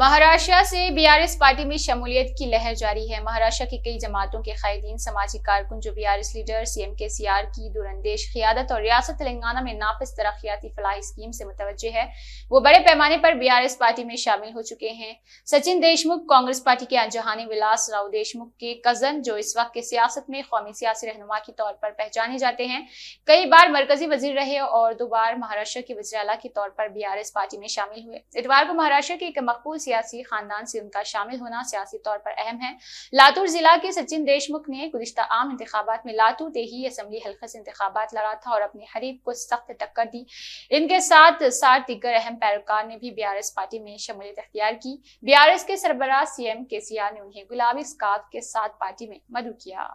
महाराष्ट्र से BRS party में शमूलियत की लहर जारी है महाराष्ट्र की कई जमातों के कैदीन समाजी कारकुन जो BRS leader CM K CR की दुरंदेश क्यादत और रियासत तेलंगाना में नाफिस तरक्याती फलाही स्कीम से मुतवजह है वो बड़े पैमाने पर बीआरएस पार्टी में शामिल हो चुके हैं सचिन देशमुख कांग्रेस पार्टी के अनजहानी विलास राव देशमुख के कजन जो इस वक्त के सियासत में कौमी सियासी रहनुमा के तौर पर पहचाने जाते हैं कई बार मरकजी वजीर रहे और दो बार महाराष्ट्र के वजी के तौर पर बी पार्टी में शामिल हुए इतवार को महाराष्ट्र के एक मकबूल सियासी खानदान से उनका शामिल होना सियासी तौर पर अहम है लातूर जिला के सचिन देशमुख ने गुजशत आम इंतबात में लातूर देही असम्बली हल्के से इंतबात लड़ा था और अपने हरीफ को सख्त टक्कर दी इनके साथ सात दिग्गर अहम पैरोकार ने भी बी पार्टी में शमूलियत अख्तियार की बी के सरबराह सी एम ने उन्हें गुलाबी स्का के साथ पार्टी में मदू किया